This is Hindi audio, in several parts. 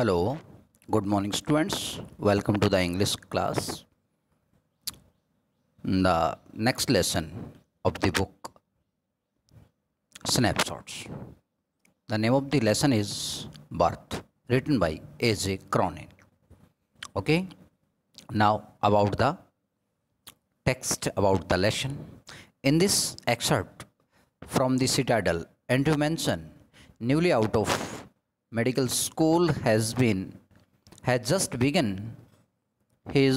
hello good morning students welcome to the english class the next lesson of the book snapshots the name of the lesson is birth written by aj cronin okay now about the text about the lesson in this excerpt from the citadel and to mention newly out of medical school has been had just begun his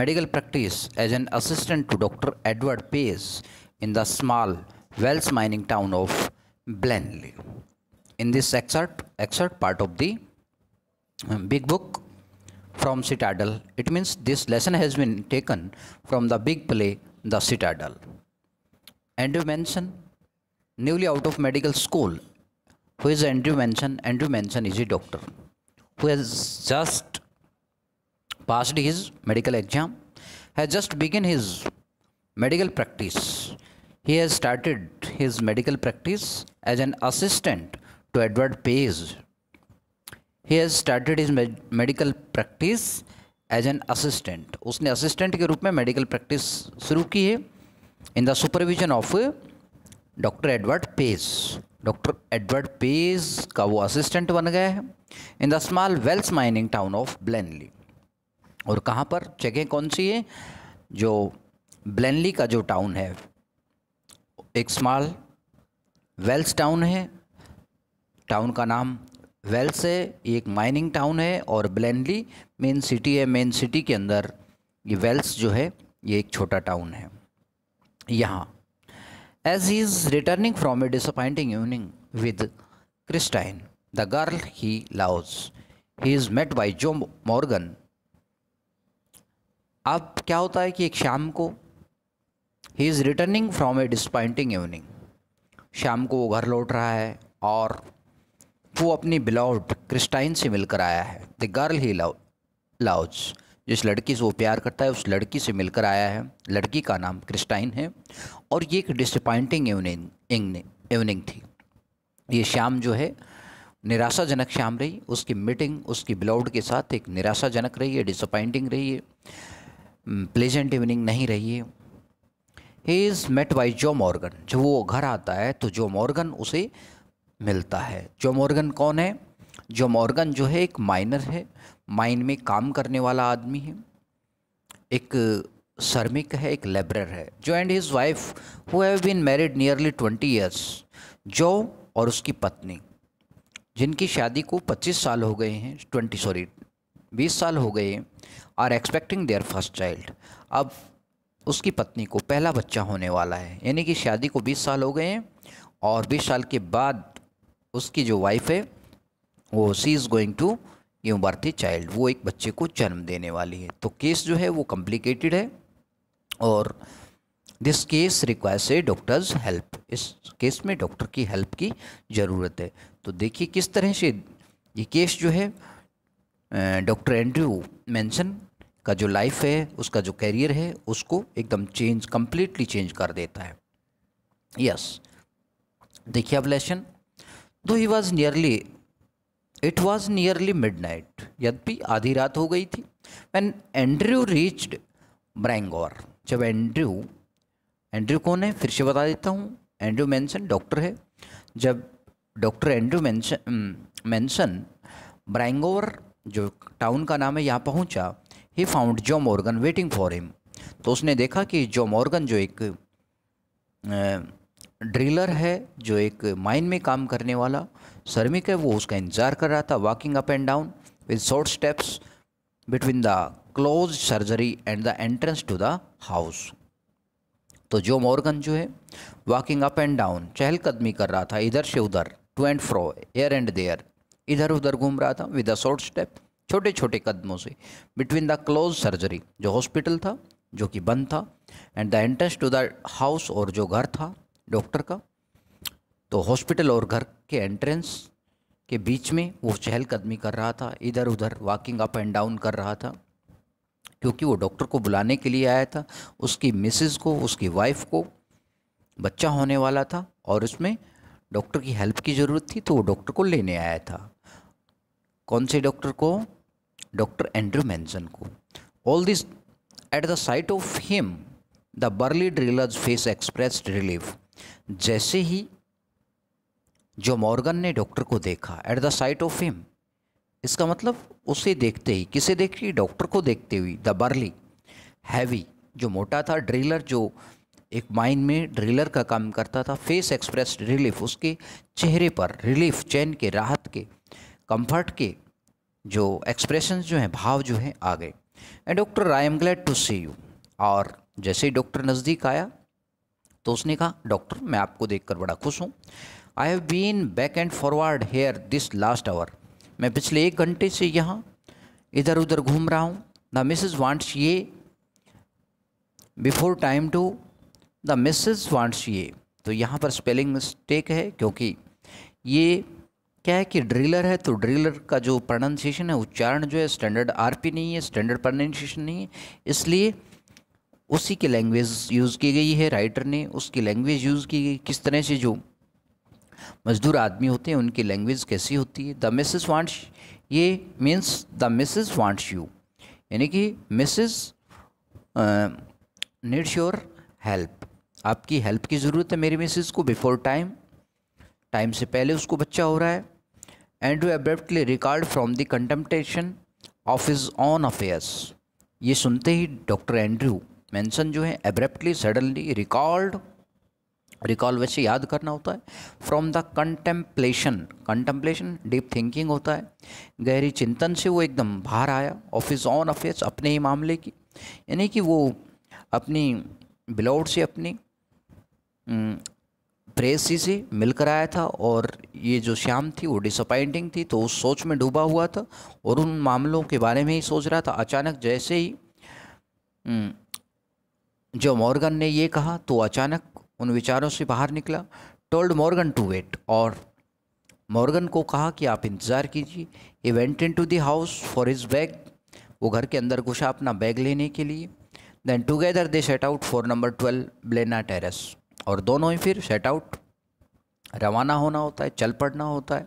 medical practice as an assistant to Dr. Edward Pace in the small Welsh mining town of Blenley. In this excerpt, excerpt part of the um, big book from Citadel, it means this lesson has been taken from the big play The Citadel. Andrew Manson, newly out of medical school who is Andrew Manson? Andrew Manson is a doctor who has just passed his medical exam, has just begun his medical practice. He has started his medical practice as an assistant to Edward Page. He has started his med medical practice as an assistant उसने असिस्टेंट के रूप में मेडिकल प्रैक्टिस शुरू की है in the supervision of doctor Edward Page doctor Edward Page का वो असिस्टेंट बन गए हैं in the small Welsh mining town of Blaenelly और कहाँ पर जगह कौन सी है जो ब्लैनली का जो टाउन है एक स्मॉल वेल्स टाउन है टाउन का नाम वेल्स है एक माइनिंग टाउन है और ब्लैनली मेन सिटी है मेन सिटी के अंदर ये वेल्स जो है ये एक छोटा टाउन है यहाँ As he is returning from a disappointing evening with Christine, the girl he loves, he is met by Joe Morgan. अब क्या होता है कि एक शाम को he is returning from a disappointing evening शाम को वो घर लौट रहा है और वो अपनी बिलाउड क्रिस्टाइन से मिलकर आया है the girl he love loves जिस लड़की से वो प्यार करता है उस लड़की से मिलकर आया है लड़की का नाम क्रिस्टाइन है और ये एक डिसअपॉइंटिंग इवनिंग इवनिंग थी ये शाम जो है निराशाजनक शाम रही उसकी मीटिंग उसकी ब्लाउड के साथ एक निराशाजनक रही है डिसअपॉइंटिंग रही है प्लेजेंट इवनिंग नहीं रही है he is met by Joe Morgan जब वो घर आता है तो जो मॉर्गन उसे मिलता है जो मॉर्गन कौन है जो मॉर्गन जो है एक माइनर है माइंड में काम करने वाला आदमी है एक शर्मिक है एक लेबरर है Joe and his wife who have been married nearly twenty years Joe और उसकी पत्नी जिनकी शादी को पच्चीस साल हो गए हैं ट्वेंटी सॉरी बीस साल हो गए are expecting their first child अब उसकी पत्नी को पहला बच्चा होने वाला है यानी कि शादी को बीस साल हो गए हैं और बीस साल के बाद उसकी जो वाइफ है वो she is going to give birth a child वो एक बच्चे को जन्म देने वाली है तो केस जो है वो कॉम्प्लिकेटेड है और this case requires a doctor's help इस केस में डॉक्टर की हेल्प की ज़रूरत है तो देखिए किस तरह से ये केस जो है डॉक्टर एंड्रयू मैंसन का जो लाइफ है उसका जो करियर है उसको एकदम चेंज कम्प्लीटली चेंज कर देता है यस देखिए अब लेशन दो he was nearly it was nearly midnight यद्यपि आधी रात हो गई थी वैन एंड्रयू रीच्ड ब्रैंगोर जब एंड्रयू एंड्रयू कौन है फिर से बता देता हूँ एंड्रयू मैंसन डॉक्टर है जब डॉक्टर एंड्रयू मैंसन मैंसन ब्रैंगोवर जो टाउन का नाम है यहाँ पहुँचा he found Joe Morgan waiting for him तो उसने देखा कि जो मॉर्गन जो एक ड्रिलर है जो एक माइन में काम करने वाला शर्मिक है वो उसका इंतज़ार कर रहा था walking up and down with short steps between the close surgery and the entrance to the house तो जो मॉर्गन जो है वॉकिंग अप एंड डाउन चहलकदमी कर रहा था इधर से उधर to and fro here and there इधर उधर घूम रहा था विद अ शॉर्ट स्टेप छोटे छोटे कदमों से बिटवीन द क्लोज सर्जरी जो हॉस्पिटल था जो कि बंद था and the entrance to the house और जो घर था डॉक्टर का तो हॉस्पिटल और घर के एंट्रेंस के बीच में वो चहलकदमी कर रहा था इधर उधर वॉकिंग अप एंड डाउन कर रहा था क्योंकि वो डॉक्टर को बुलाने के लिए आया था उसकी मिसेज़ को उसकी वाइफ को बच्चा होने वाला था और उसमें डॉक्टर की हेल्प की ज़रूरत थी तो वो डॉक्टर को लेने आया था कौन से डॉक्टर को डॉक्टर एंड्रू मैंसन को all this at the sight of him the burly drillers face express relief जैसे ही जो मॉर्गन ने डॉक्टर को देखा at the sight of him इसका मतलब उसे देखते ही किसे देख के डॉक्टर को देखते हुए द बर्ली हैवी जो मोटा था ड्रिलर जो एक माइन में ड्रिलर का काम करता था फेस एक्सप्रेस रिलीफ उसके चेहरे पर रिलीफ चैन के राहत के कंफर्ट के जो एक्सप्रेशन जो हैं भाव जो हैं आ गए and doctor I am glad to see you और जैसे ही डॉक्टर नज़दीक आया तो उसने कहा डॉक्टर मैं आपको देखकर बड़ा खुश हूँ I have been back and forward here this last hour मैं पिछले एक घंटे से यहाँ इधर उधर घूम रहा हूँ the missus wants ye before time to the missus wants ye तो यहाँ पर स्पेलिंग मिस्टेक है क्योंकि ये क्या है कि ड्रिलर है तो ड्रिलर का जो प्रोनाउंसिएशन है उच्चारण जो है स्टैंडर्ड आरपी नहीं है स्टैंडर्ड प्रोनाउंसिएशन नहीं है इसलिए उसी की लैंग्वेज यूज़ की गई है राइटर ने उसकी लैंग्वेज यूज़ की गई किस तरह से जो मजदूर आदमी होते हैं उनकी लैंग्वेज कैसी होती है the missus wants ye means the missus wants you यानी कि मिसेस नीड्स योर हेल्प आपकी हेल्प की ज़रूरत है मेरी मिसेस को बिफोर टाइम टाइम से पहले उसको बच्चा हो रहा है and abruptly record from the contemplation of his own affairs ये सुनते ही डॉक्टर एंड्रू मैंसन जो है एब्रप्टली सडनली रिकॉर्ड रिकॉल वैसे याद करना होता है from the contemplation contemplation deep thinking होता है गहरी चिंतन से वो एकदम बाहर आया ऑफिस ऑन अफेयर्स अपने ही मामले की यानी कि वो अपनी बिलोड से अपनी प्रेसी से मिलकर आया था और ये जो श्याम थी वो डिसअपॉइंटिंग थी तो उस सोच में डूबा हुआ था और उन मामलों के बारे में ही सोच रहा था अचानक जैसे ही जो मॉर्गन ने ये कहा तो अचानक उन विचारों से बाहर निकला टोल्ड मॉर्गन टू वेट और मॉर्गन को कहा कि आप इंतज़ार कीजिए he went into the house for his bag वो घर के अंदर घुसा अपना बैग लेने के लिए then together they set out for number twelve Blaenelly terrace और दोनों ही फिर सेट आउट रवाना होना होता है चल पड़ना होता है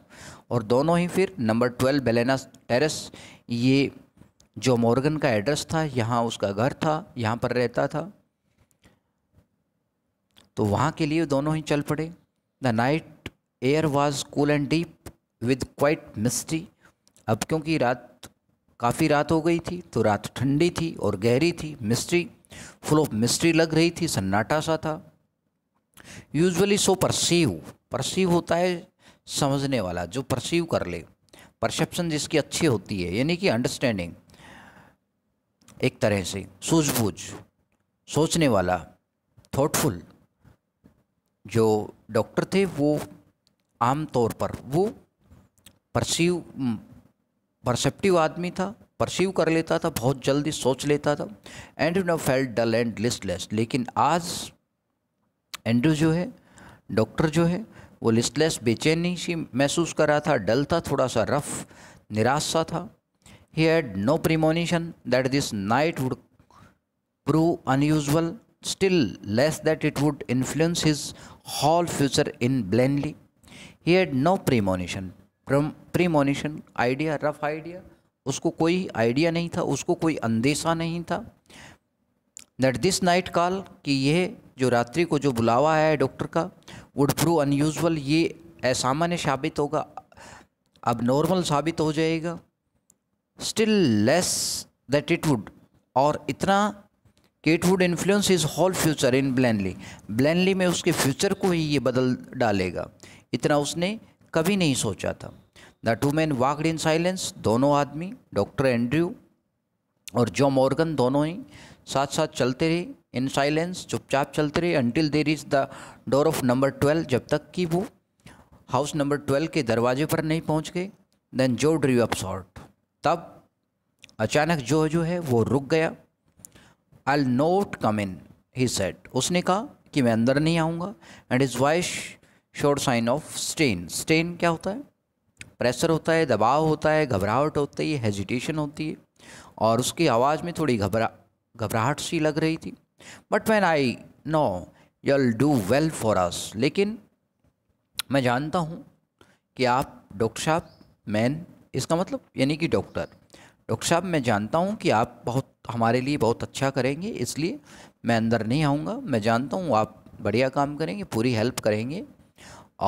और दोनों ही फिर नंबर ट्वेल्व बेलेना टेरेस ये जो मॉर्गन का एड्रेस था यहाँ उसका घर था यहाँ पर रहता था तो वहाँ के लिए दोनों ही चल पड़े the night air was cool and deep with quite misty अब क्योंकि रात काफ़ी रात हो गई थी तो रात ठंडी थी और गहरी थी मिस्ट्री फुल ऑफ मिस्ट्री लग रही थी सन्नाटा सा था यूजुअली सो परसीव परसीव होता है समझने वाला जो परसीव कर ले परसेप्शन जिसकी अच्छी होती है यानी कि अंडरस्टैंडिंग एक तरह से सूझबूझ सोचने वाला थॉटफुल जो डॉक्टर थे वो आम तौर पर वो परसीव परसेप्टिव आदमी था परसीव कर लेता था बहुत जल्दी सोच लेता था you know felt dull and listless लेकिन आज एंड्रू जो है डॉक्टर जो है वो लिस्टलेस बेचैनी सी महसूस कर रहा था डल था थोड़ा सा रफ निराश सा था he had no premonition that this night would prove unusual still less that it would influence his whole future in Blaenelly He had no premonition premonition idea rough idea उसको कोई आइडिया नहीं था उसको कोई अंदेशा नहीं था दैट दिस नाइट कॉल कि यह जो रात्रि को जो बुलावा आया है डॉक्टर का वुड प्रू अनयूजल ये असामान्य साबित होगा अब नॉर्मल साबित हो जाएगा still less that it would और इतना कि it would influence his whole future in Blaenelly Blaenelly में उसके फ्यूचर को ही ये बदल डालेगा इतना उसने कभी नहीं सोचा था the two man walked in silence दोनों आदमी डॉक्टर एंड्रयू और जो मॉर्गन दोनों ही साथ साथ चलते रहे इन साइलेंस चुपचाप चलते रहे until there is the door of number twelve जब तक कि वो हाउस नंबर ट्वेल्व के दरवाजे पर नहीं पहुंच गए देन जो ड्रीव अप शॉर्ट तब अचानक जो जो है वो रुक गया आई नोट कम इन ही सेट उसने कहा कि मैं अंदर नहीं आऊँगा एंड इज़ वाइश शोर साइन ऑफ स्टेन स्टेन क्या होता है प्रेशर होता है दबाव होता है घबराहट होती है हेजिटेशन होती है और उसकी आवाज़ में थोड़ी घबरा घबराहट सी लग रही थी but when I know you do well for us लेकिन मैं जानता हूँ कि आप डॉक्टर साहब मैन इसका मतलब यानी कि डॉक्टर डॉक्टर साहब मैं जानता हूँ कि आप बहुत हमारे लिए बहुत अच्छा करेंगे इसलिए मैं अंदर नहीं आऊँगा मैं जानता हूँ आप बढ़िया काम करेंगे पूरी हेल्प करेंगे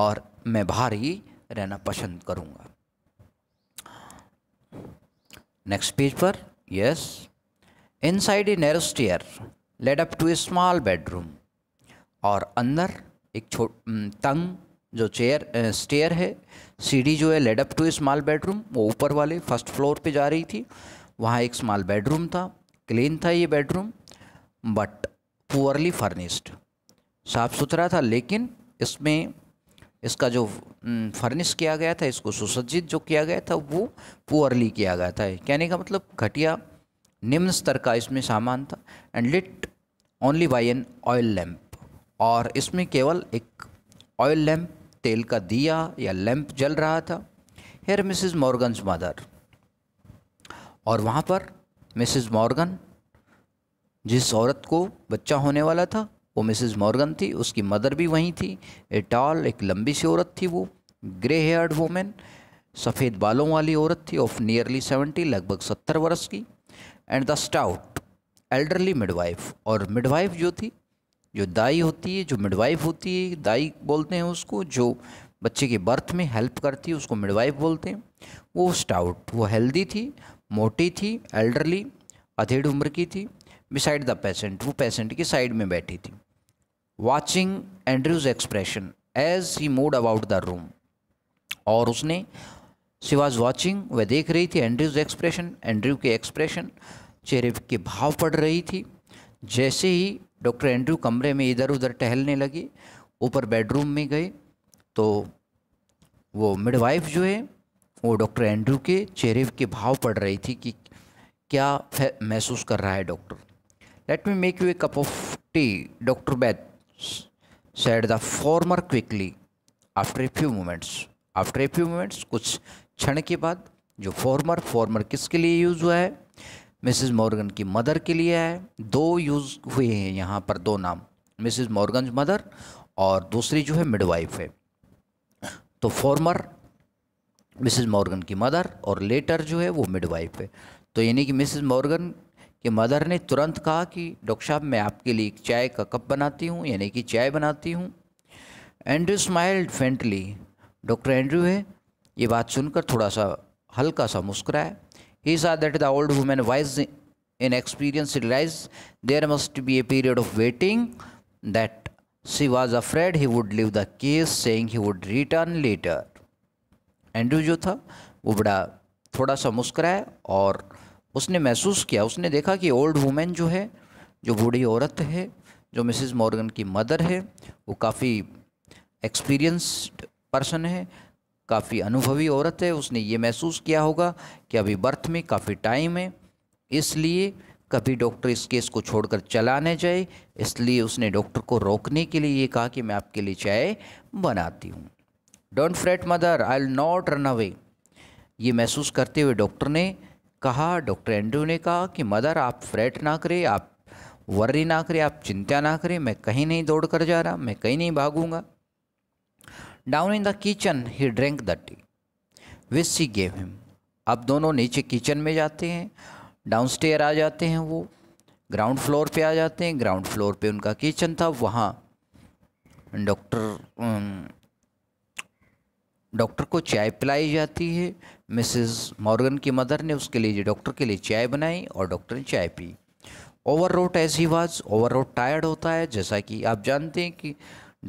और मैं बाहर ही रहना पसंद करूँगा नेक्स्ट पेज पर yes inside a narrow stair led up to a small bedroom और अंदर एक छोट तंग जो चेयर स्टेयर है सीढ़ी जो है led up to a small bedroom वो ऊपर वाले फर्स्ट फ्लोर पे जा रही थी वहाँ एक स्मॉल बेडरूम था क्लीन था ये बेडरूम बट पुअरली फर्निश्ड साफ़ सुथरा था लेकिन इसमें इसका जो फर्निश किया गया था इसको सुसज्जित जो किया गया था वो पुअरली किया गया था कहने का मतलब घटिया निम्न स्तर का इसमें सामान था and lit only by an oil lamp और इसमें केवल एक ऑयल लैम्प तेल का दिया या लैम्प जल रहा था हेयर मिसिज मॉर्गन्स मदर और वहाँ पर मिसेस मॉर्गन जिस औरत को बच्चा होने वाला था वो मिसेस मॉर्गन थी उसकी मदर भी वहीं थी टॉल एक लंबी सी औरत थी वो ग्रे हेयर्ड वोमेन सफ़ेद बालों वाली औरत थी ऑफ नियरली सेवेंटी लगभग सत्तर वर्ष की and the stout elderly midwife और मिडवाइफ जो थी जो दाई होती है जो मिडवाइफ होती है दाई बोलते हैं उसको जो बच्चे के बर्थ में हेल्प करती है उसको मिडवाइफ बोलते हैं वो स्टाउट वो हेल्दी थी मोटी थी एल्डरली अधेड़ उम्र की थी बिसाइड द पेशेंट वो पेशेंट की साइड में बैठी थी watching Andrew's expression as he moved about the room और उसने शी वॉज वॉचिंग वह देख रही थी एंड्रयूज एक्सप्रेशन एंड्रयू के एक्सप्रेशन चेहरे के भाव पड़ रही थी जैसे ही डॉक्टर एंड्रयू कमरे में इधर उधर टहलने लगे ऊपर बेडरूम में गए तो वो मिडवाइफ जो है वो डॉक्टर एंड्रू के चेहरे के भाव पड़ रही थी कि क्या महसूस कर रहा है doctor let me make you a cup of tea doctor Bath said the former quickly after a few moments after a few moments कुछ क्षण के बाद जो फॉर्मर फॉर्मर किसके लिए यूज़ हुआ है मिसिज मॉर्गन की मदर के लिए है दो यूज़ हुए हैं यहाँ पर दो नाम मिसिज मॉर्गन मदर और दूसरी जो है मिडवाइफ है तो फॉर्मर मिसेस मॉर्गन की मदर और लेटर जो है वो मिडवाइफ है तो यानी कि मिसेस मॉर्गन कि मदर ने तुरंत कहा कि डॉक्टर साहब मैं आपके लिए चाय का कप बनाती हूँ यानी कि चाय बनाती हूँ Andrew smiled faintly doctor Andrew है ये बात सुनकर थोड़ा सा हल्का सा मुस्कराया ही सा that the old woman wise in experience realise there must be a period of waiting that she was afraid he would leave the case saying he would return later Andrew जो था वो बड़ा थोड़ा सा मुस्कराया और उसने महसूस किया उसने देखा कि ओल्ड वुमेन जो है जो बूढ़ी औरत है जो मिसिज़ मॉर्गन की मदर है वो काफ़ी एक्सपीरियंस्ड पर्सन है काफ़ी अनुभवी औरत है उसने ये महसूस किया होगा कि अभी बर्थ में काफ़ी टाइम है इसलिए कभी डॉक्टर इस केस को छोड़कर चला न जाए इसलिए उसने डॉक्टर को रोकने के लिए ये कहा कि मैं आपके लिए चाय बनाती हूँ don't fret mother I will not run away ये महसूस करते हुए डॉक्टर ने कहा डॉक्टर एंड्रू ने कहा कि मदर आप फ्रेट ना करें आप वर्री ना करें आप चिंता ना करें मैं कहीं नहीं दौड़ कर जा रहा मैं कहीं नहीं भागूंगा down in the kitchen he drink the tea which she gave him अब दोनों नीचे किचन में जाते हैं डाउन स्टेयर आ जाते हैं वो ग्राउंड फ्लोर पे आ जाते हैं ग्राउंड फ्लोर पे उनका किचन था वहाँ डॉक्टर डॉक्टर को चाय पिलाई जाती है मिसेस मॉर्गन की मदर ने उसके लिए डॉक्टर के लिए चाय बनाई और डॉक्टर ने चाय पी overwrought as he was overwrought tired होता है जैसा कि आप जानते हैं कि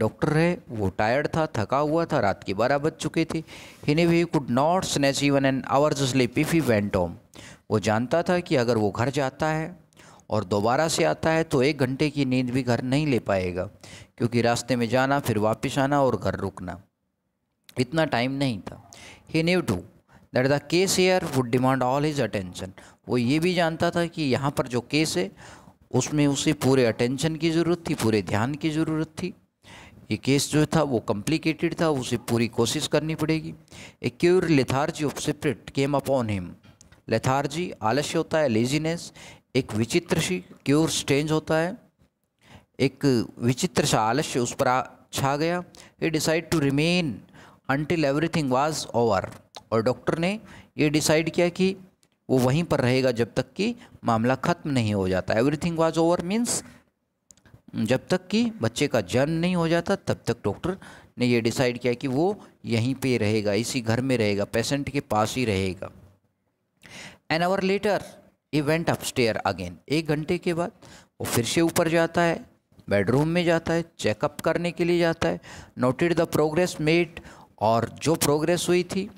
डॉक्टर है वो टायर्ड था थका हुआ था रात के बारह बज चुके थे हिने we could not snatch even an hour sleep if he went home वो जानता था कि अगर वो घर जाता है और दोबारा से आता है तो एक घंटे की नींद भी घर नहीं ले पाएगा क्योंकि रास्ते में जाना फिर वापस आना और घर रुकना इतना टाइम नहीं था he knew too that the case there would demand all his attention वो ये भी जानता था कि यहाँ पर जो केस है उसमें उसे पूरे अटेंशन की ज़रूरत थी पूरे ध्यान की ज़रूरत थी ये केस जो था वो कॉम्प्लिकेटेड था उसे पूरी कोशिश करनी पड़ेगी a queer lethargy of spirit came upon him lethargy आलस्य होता है लेजीनेस एक विचित्र सी क्योर स्टेंज होता है एक विचित्र सा आलस्य उस पर छा गया he decide to remain until everything was over और डॉक्टर ने ये डिसाइड किया कि वो वहीं पर रहेगा जब तक कि मामला ख़त्म नहीं हो जाता एवरीथिंग वाज ओवर मीन्स जब तक कि बच्चे का जन्म नहीं हो जाता तब तक डॉक्टर ने ये डिसाइड किया कि वो यहीं पे रहेगा इसी घर में रहेगा पेशेंट के पास ही रहेगा an hour later he went up stair again एक घंटे के बाद वो फिर से ऊपर जाता है बेडरूम में जाता है चेकअप करने के लिए जाता है नोटेड द प्रोग्रेस मेड और जो प्रोग्रेस हुई थी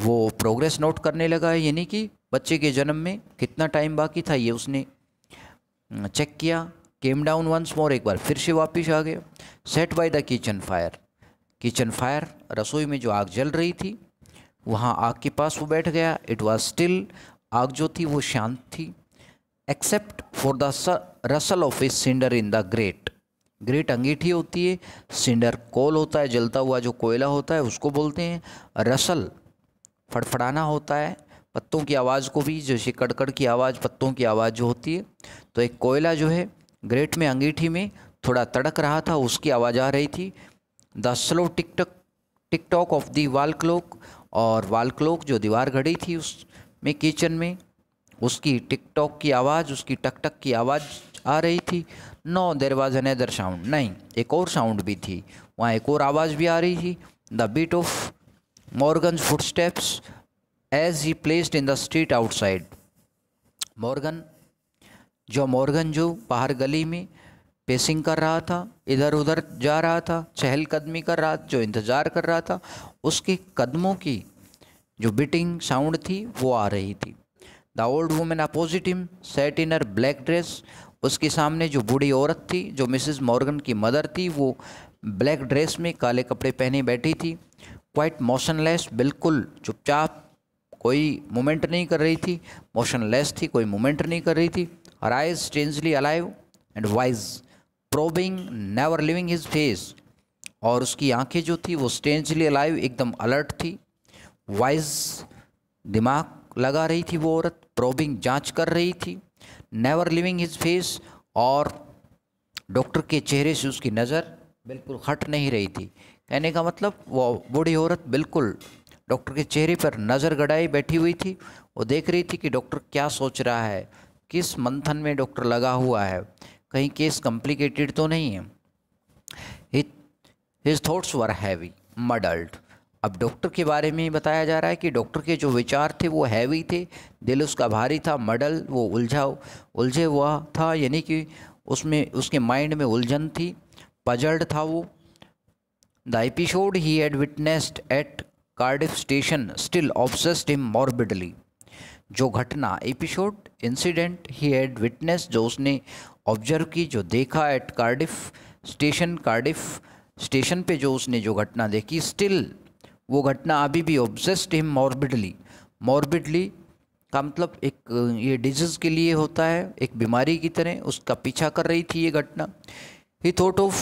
वो प्रोग्रेस नोट करने लगा है यानी कि बच्चे के जन्म में कितना टाइम बाकी था ये उसने चेक किया केम डाउन वंस मोर एक बार फिर से वापस आ गया sat by the kitchen fire kitchen fire रसोई में जो आग जल रही थी वहाँ आग के पास वो बैठ गया इट वॉज स्टिल आग जो थी वो शांत थी except for the rustle of its cinder in the grate grate अंगीठी होती है सिंडर कोल होता है जलता हुआ जो कोयला होता है उसको बोलते हैं रसल फड़फड़ाना होता है पत्तों की आवाज़ को भी जैसे कड़कड़ की आवाज़ पत्तों की आवाज़ जो होती है तो एक कोयला जो है ग्रेट में अंगीठी में थोड़ा तड़क रहा था उसकी आवाज़ आ रही थी the slow tick tock tick tock of the wall clock और वाल क्लॉक जो दीवार घड़ी थी उसमें किचन में उसकी टिकटॉक की आवाज़ उसकी टक टक की आवाज़ आ रही थी no there was another sound नहीं एक और साउंड भी थी वहाँ एक और आवाज़ भी आ रही थी the beat of Morgan footsteps as he paced in the street outside Morgan जो मॉर्गन जो बाहर गली में पेसिंग कर रहा था इधर उधर जा रहा था चहलकदमी कर रहा जो इंतज़ार कर रहा था उसके कदमों की जो बिटिंग साउंड थी वो आ रही थी the old woman opposite him sat in her black dress उसके सामने जो बूढ़ी औरत थी जो मिसिज मॉर्गन की मदर थी वो ब्लैक ड्रेस में काले कपड़े पहने बैठी थी क्वाइट मोशनलेस बिल्कुल चुपचाप कोई मूवमेंट नहीं कर रही थी मोशनलेस थी कोई मूवमेंट नहीं कर रही थी her eyes strangely alive and wise probing never leaving his face और उसकी आंखें जो थी वो स्ट्रेंजली अलाइव एकदम अलर्ट थी वाइज दिमाग लगा रही थी वो औरत प्रोबिंग जांच कर रही थी नेवर लिविंग हिज फेस और डॉक्टर के चेहरे से उसकी नज़र बिल्कुल हट नहीं रही थी कहने का मतलब वो बूढ़ी औरत बिल्कुल डॉक्टर के चेहरे पर नज़र गड़ाई बैठी हुई थी वो देख रही थी कि डॉक्टर क्या सोच रहा है किस मंथन में डॉक्टर लगा हुआ है कहीं केस कॉम्प्लिकेटेड तो नहीं है his thoughts were heavy muddled अब डॉक्टर के बारे में बताया जा रहा है कि डॉक्टर के जो विचार थे वो हैवी थे दिल उसका भारी था मडल वो उलझा उलझे हुआ था यानी कि उसमें उसके माइंड में उलझन थी पजल्ड था वो the episode he had witnessed at Cardiff station still obsessed him morbidly जो घटना episode incident he had witness जो उसने ऑब्जर्व की जो देखा at Cardiff station Cardiff station पे जो उसने जो घटना देखी स्टिल वो घटना अभी भी ऑब्जेस्ट हिम मॉर्बिडली मॉर्बिडली का मतलब एक ये डिजीज़ के लिए होता है एक बीमारी की तरह उसका पीछा कर रही थी ये घटना he thought of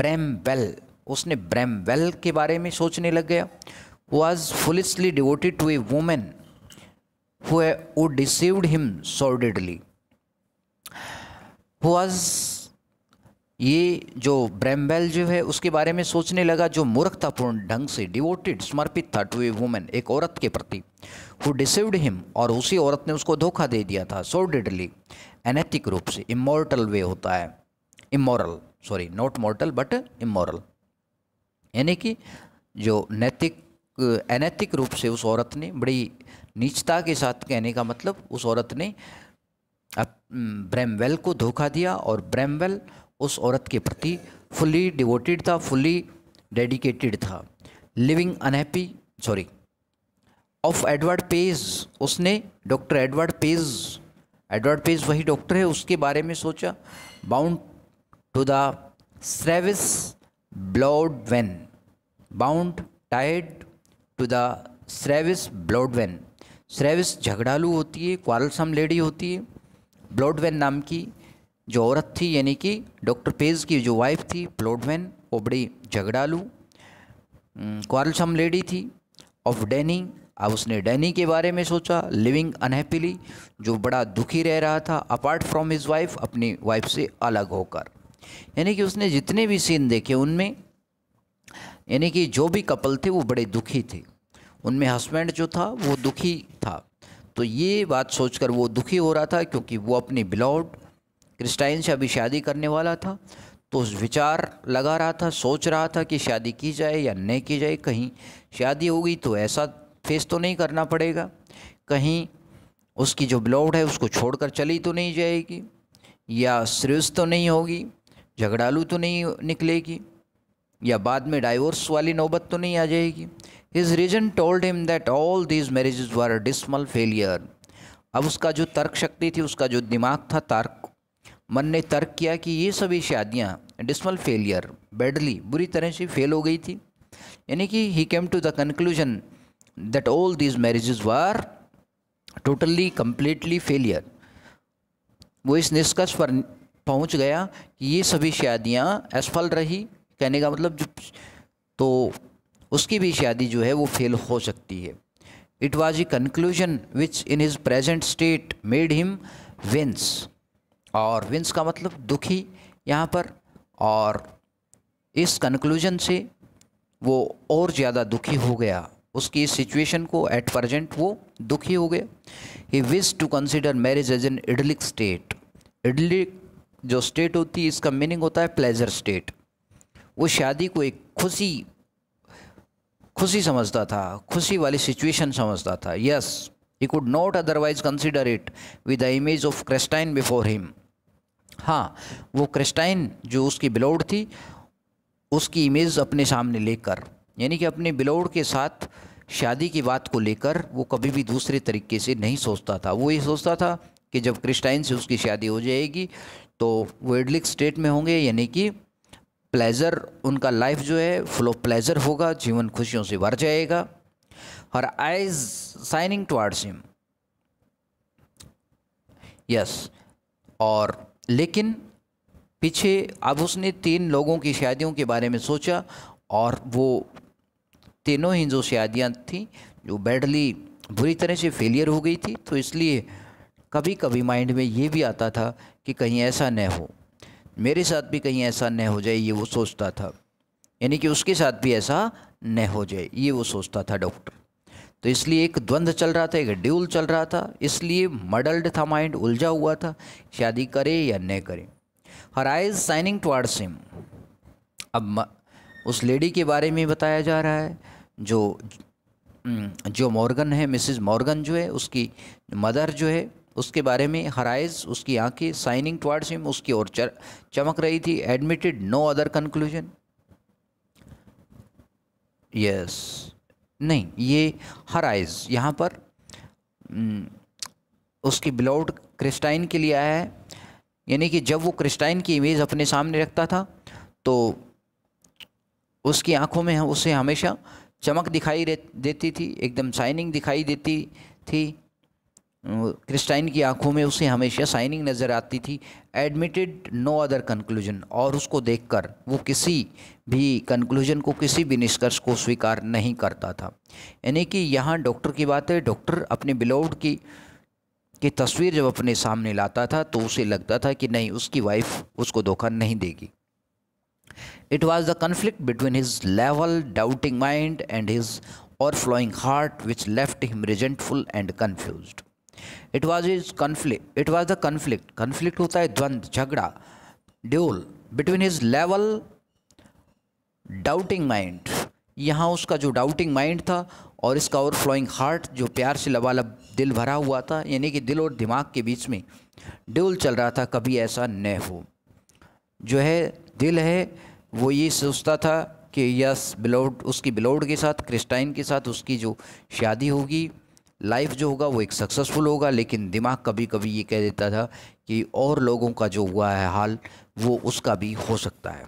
Bramwell उसने ब्रैम वेल के बारे में सोचने लग गया was foolishly devoted to a woman who deceived him sordidly was ये जो ब्रह्मवेल जो है उसके बारे में सोचने लगा जो मूर्खतापूर्ण ढंग से डिवोटेड समर्पित था टू ए वुमेन एक औरत के प्रति हु डिसिव्ड हिम और उसी औरत ने उसको धोखा दे दिया था सोडिडली अनैतिक रूप से इमोर्टल वे होता है immoral sorry not mortal but immoral यानी कि जो नैतिक अनैतिक रूप से उस औरत ने बड़ी नीचता के साथ कहने का मतलब उस औरत ने ब्रैमवेल को धोखा दिया और ब्रैमवेल उस औरत के प्रति फुली डिवोटेड था फुली डेडिकेटेड था living unhappy sorry of Edward Page उसने doctor Edward Page Edward Page वही डॉक्टर है उसके बारे में सोचा bound to the service Blodwen bound tied to the service Blodwen service झगड़ालू होती है क्वारलसम लेडी होती है ब्लॉड वैन नाम की जो औरत थी यानी कि डॉक्टर पेज की जो वाइफ थी प्लोडमैन वो बड़ी झगड़ालू क्वारलसम लेडी थी ऑफ डैनी अब उसने डैनी के बारे में सोचा लिविंग अनहैप्पीली जो बड़ा दुखी रह रहा था अपार्ट फ्रॉम हिज वाइफ अपनी वाइफ से अलग होकर यानी कि उसने जितने भी सीन देखे उनमें यानी कि जो भी कपल थे वो बड़े दुखी थे उनमें हस्बैंड जो था वो दुखी था तो ये बात सोचकर वो दुखी हो रहा था क्योंकि वो अपनी ब्लॉड क्रिस्टाइन से अभी शादी करने वाला था तो उस विचार लगा रहा था सोच रहा था कि शादी की जाए या नहीं की जाए कहीं शादी होगी तो ऐसा फेस तो नहीं करना पड़ेगा कहीं उसकी जो ब्लॉड है उसको छोड़कर चली तो नहीं जाएगी या सर्विस तो नहीं होगी झगड़ालू तो नहीं निकलेगी या बाद में डाइवोर्स वाली नौबत तो नहीं आ जाएगी his reason told him that all these marriage were dismal failure अब उसका जो तर्क शक्ति थी उसका जो दिमाग था तर्क मन ने तर्क किया कि ये सभी शादियाँ डिस्मल फेलियर बैडली बुरी तरह से फेल हो गई थी यानी कि he came to the conclusion that all these marriages were totally completely failure वो इस निष्कर्ष पर पहुंच गया कि ये सभी शादियाँ असफल रही कहने का मतलब जो तो उसकी भी शादी जो है वो फेल हो सकती है it was a conclusion which in his present state made him wince और विंस का मतलब दुखी यहाँ पर और इस कंक्लूजन से वो और ज़्यादा दुखी हो गया उसकी सिचुएशन को एट प्रजेंट वो दुखी हो गया he wished to consider marriage as an idyllic state idyllic जो स्टेट होती है इसका मीनिंग होता है प्लेजर स्टेट वो शादी को एक खुशी खुशी समझता था खुशी वाली सिचुएशन समझता था yes he could not otherwise consider it with the image of Christine before him हाँ वो क्रिस्टाइन जो उसकी बिलोड थी उसकी इमेज अपने सामने लेकर यानी कि अपने बिलोड के साथ शादी की बात को लेकर वो कभी भी दूसरे तरीके से नहीं सोचता था वो ये सोचता था कि जब क्रिस्टाइन से उसकी शादी हो जाएगी तो वो एडलिक स्टेट में होंगे यानी कि प्लेज़र उनका लाइफ जो है फुल ऑफ प्लेज़र होगा जीवन खुशियों से भर जाएगा her eyes shining towards him yes और लेकिन पीछे अब उसने तीन लोगों की शादियों के बारे में सोचा और वो तीनों ही जो शादियाँ थीं जो बैडली बुरी तरह से फेलियर हो गई थी तो इसलिए कभी कभी माइंड में ये भी आता था कि कहीं ऐसा न हो मेरे साथ भी कहीं ऐसा न हो जाए ये वो सोचता था यानी कि उसके साथ भी ऐसा न हो जाए ये वो सोचता था डॉक्टर तो इसलिए एक द्वंद्व चल रहा था एक ड्यूल चल रहा था इसलिए मडल्ड था माइंड उलझा हुआ था शादी करे या न करे her eyes shining towards him अब उस लेडी के बारे में बताया जा रहा है जो जो मॉर्गन है मिसिज मॉर्गन जो है उसकी मदर जो है उसके बारे में हराइज उसकी आंखें साइनिंग टुवार्ड्स हिम उसकी ओर चमक रही थी admitted no other conclusion yes नहीं ये हर आइज यहाँ पर उसकी ब्लाउड क्रिस्टाइन के लिए आया है यानी कि जब वो क्रिस्टाइन की इमेज अपने सामने रखता था तो उसकी आंखों में उसे हमेशा चमक दिखाई देती थी एकदम शाइनिंग दिखाई देती थी क्रिस्टाइन की आंखों में उसे हमेशा साइनिंग नज़र आती थी एडमिटेड नो अदर कंक्लूजन और उसको देखकर वो किसी भी कंक्लूजन को किसी भी निष्कर्ष को स्वीकार नहीं करता था यानी कि यहाँ डॉक्टर की बात है डॉक्टर अपने बिलोड की की तस्वीर जब अपने सामने लाता था तो उसे लगता था कि नहीं उसकी वाइफ उसको धोखा नहीं देगी it was the conflict between his level doubting mind and his overflowing heart which left him resentful and confuse it was his conflict it was the conflict conflict होता है द्वंद्व झगड़ा duel between his level doubting mind यहाँ उसका जो डाउटिंग माइंड था और इसका ओवर फ्लोइंग हार्ट जो प्यार से लबालब दिल भरा हुआ था यानी कि दिल और दिमाग के बीच में ड्यूल चल रहा था कभी ऐसा न हो जो है दिल है वो ये सोचता था कि यस बिलोड उसकी बिलोड के साथ क्रिस्टाइन के साथ उसकी जो शादी होगी लाइफ जो होगा वो एक सक्सेसफुल होगा लेकिन दिमाग कभी कभी ये कह देता था कि और लोगों का जो हुआ है हाल वो उसका भी हो सकता है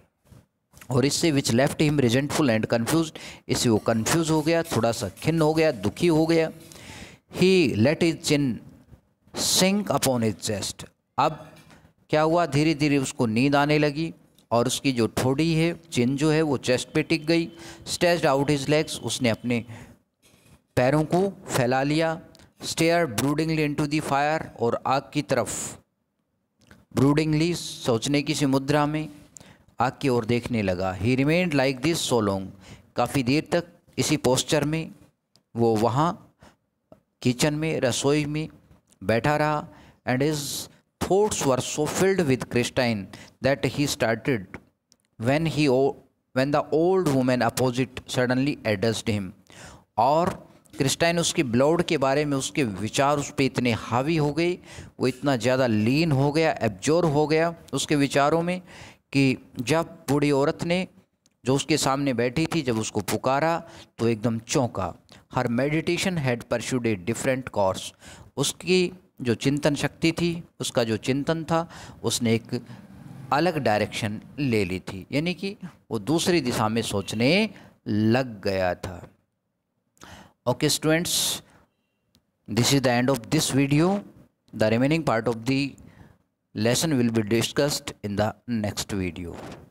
और इससे which left him resentful and confuse इससे वो कन्फ्यूज हो गया थोड़ा सा खिन्न हो गया दुखी हो गया he let his chin sink upon his chest अब क्या हुआ धीरे धीरे उसको नींद आने लगी और उसकी जो ठोड़ी है चिन जो है वो चेस्ट पे टिक गई स्ट्रेस्ड आउट इज लेग्स उसने अपने पैरों को फैला लिया stare broodingly into the fire और आग की तरफ ब्रूडिंगली सोचने की सी मुद्रा में आग की ओर देखने लगा he remained like this so long काफ़ी देर तक इसी पोस्चर में वो वहाँ किचन में रसोई में बैठा रहा and his thoughts were so filled with Christine that he started when he when the old woman opposite suddenly addressed him और क्रिस्टाइन उसके ब्लड के बारे में उसके विचार उस पर इतने हावी हो गए वो इतना ज़्यादा लीन हो गया एब्जोर हो गया उसके विचारों में कि जब बूढ़ी औरत ने जो उसके सामने बैठी थी जब उसको पुकारा तो एकदम चौंका her meditation had pursued a different course उसकी जो चिंतन शक्ति थी उसका जो चिंतन था उसने एक अलग डायरेक्शन ले ली थी यानी कि वो दूसरी दिशा में सोचने लग गया था okay students this is the end of this video the remaining part of the lesson will be discussed in the next video